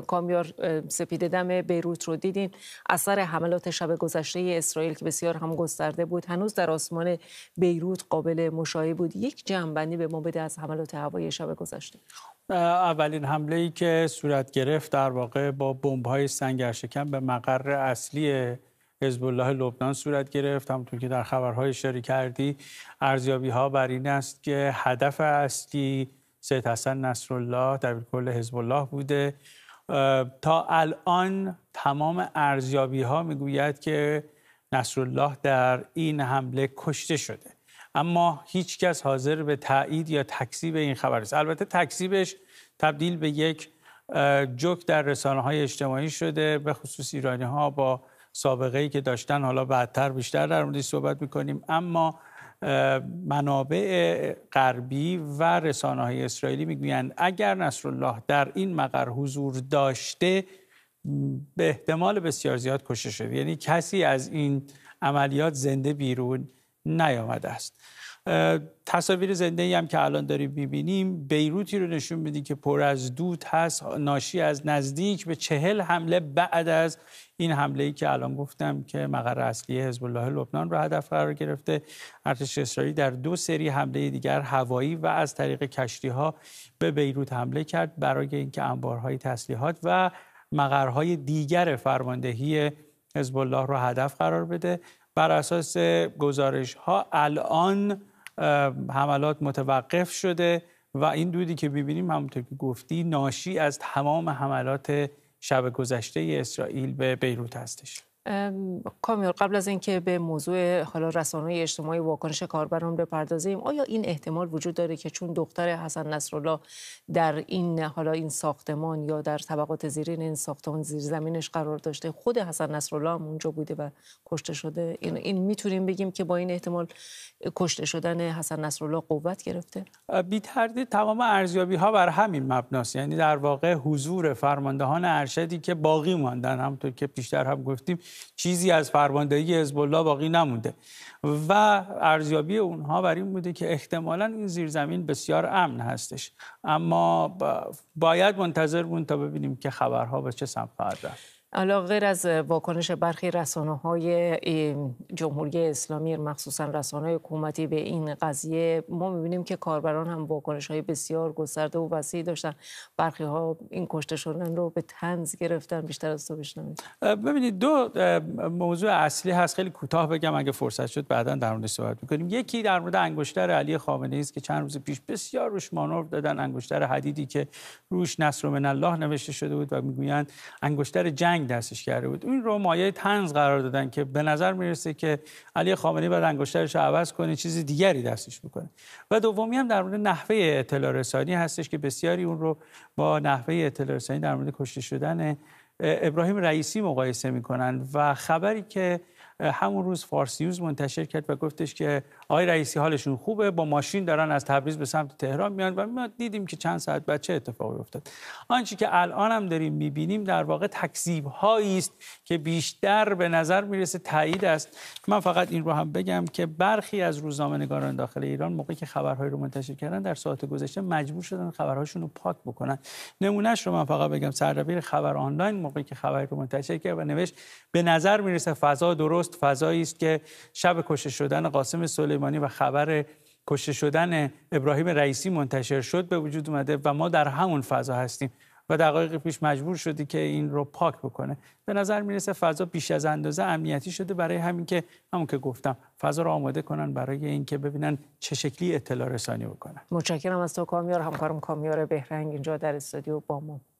کامیار سپید دم بیروت رو دیدین اثر حملات شب گذشته اسرائیل که بسیار هم گسترده بود هنوز در آسمان بیروت قابل مشاهده بود یک جنبندی به ما بده از حملات هوایی شب گذشته اولین حمله ای که صورت گرفت در واقع با بمب های سنگرشکن به مقر اصلی حزب الله لبنان صورت گرفت همونطور که در خبرهای اشاره کردی ارزیابی ها بر این است که هدف اصلی سید حسن نصرالله کل حزب الله بوده تا الان تمام ارزیابی ها میگوید که نصرالله در این حمله کشته شده اما هیچ کس حاضر به تایید یا تکذیب این خبر است البته تکذیبش تبدیل به یک جوک در رسانه های اجتماعی شده به خصوص ایرانی ها با سابقه ای که داشتن حالا بعدتر بیشتر در موردش صحبت میکنیم اما منابع غربی و رسانه های اسرائیلی میگویند اگر نصرالله در این مقر حضور داشته به احتمال بسیار زیاد کشته شده یعنی کسی از این عملیات زنده بیرون نیامده است تصاویر زنده ای هم که الان داریم میبینیم بیروتی رو نشون میدی که پر از دود هست ناشی از نزدیک به چهل حمله بعد از این حمله ای که الان گفتم که مقر اصلی حزب الله لبنان رو هدف قرار گرفته ارتش اسرائیل در دو سری حمله دیگر هوایی و از طریق کشتی ها به بیروت حمله کرد برای اینکه انبارهای تسلیحات و مقرهای دیگر فرماندهی حزب الله رو هدف قرار بده بر اساس گزارش ها الان حملات متوقف شده و این دودی که ببینیم همونطور که گفتی ناشی از تمام حملات شب گذشته اسرائیل به بیروت هستش کامیار قبل از اینکه به موضوع حالا رسانه اجتماعی واکنش کاربران بپردازیم آیا این احتمال وجود داره که چون دختر حسن نصرالله در این حالا این ساختمان یا در طبقات زیرین این ساختمان زیرزمینش قرار داشته خود حسن نصرالله هم اونجا بوده و کشته شده این, این میتونیم بگیم که با این احتمال کشته شدن حسن نصرالله قوت گرفته بی تمام ارزیابی ها بر همین مبناست یعنی در واقع حضور فرماندهان ارشدی که باقی ماندن همونطور که بیشتر هم گفتیم چیزی از فرماندهی حزب الله باقی نمونده و ارزیابی اونها بر این بوده که احتمالا این زیرزمین بسیار امن هستش اما باید منتظر بود تا ببینیم که خبرها به چه سمت خواهد رفت حالا غیر از واکنش برخی رسانه های جمهوری اسلامی مخصوصا رسانه های حکومتی به این قضیه ما میبینیم که کاربران هم واکنش های بسیار گسترده و وسیعی داشتن برخی ها این کشته شدن رو به تنز گرفتن بیشتر از تو بشنمید ببینید دو موضوع اصلی هست خیلی کوتاه بگم اگه فرصت شد بعدا در مورد صحبت میکنیم یکی در مورد انگشتر علی خامنه است که چند روز پیش بسیار روش مانور دادن انگشتر حدیدی که روش نصر الله نوشته شده بود و میگویند انگشتر جنگ رنگ دستش کرده بود این رو مایه تنز قرار دادن که به نظر میرسه که علی خامنه‌ای باید انگشترش عوض کنه چیز دیگری دستش بکنه و دومی هم در مورد نحوه اطلاع رسانی هستش که بسیاری اون رو با نحوه اطلاع رسانی در مورد کشته شدن ابراهیم رئیسی مقایسه میکنن و خبری که همون روز فارسیوز منتشر کرد و گفتش که آقای رئیسی حالشون خوبه با ماشین دارن از تبریز به سمت تهران میان و ما دیدیم که چند ساعت بعد چه اتفاقی افتاد آنچه که الان هم داریم میبینیم در واقع تکذیب هایی است که بیشتر به نظر میرسه تایید است من فقط این رو هم بگم که برخی از روزنامه‌نگاران داخل ایران موقعی که خبرهای رو منتشر کردن در ساعت گذشته مجبور شدن خبرهاشون رو پاک بکنن نمونهش رو من فقط بگم سردبیر خبر آنلاین موقعی که خبری رو منتشر کرد و نوشت به نظر میرسه فضا درست فضایی است که شب کشته شدن قاسم سلیمانی و خبر کشته شدن ابراهیم رئیسی منتشر شد به وجود اومده و ما در همون فضا هستیم و دقایق پیش مجبور شدی که این رو پاک بکنه به نظر میرسه فضا بیش از اندازه امنیتی شده برای همین که همون که گفتم فضا رو آماده کنن برای اینکه ببینن چه شکلی اطلاع رسانی بکنن متشکرم از تو کامیار همکارم کامیار بهرنگ اینجا در استودیو با ما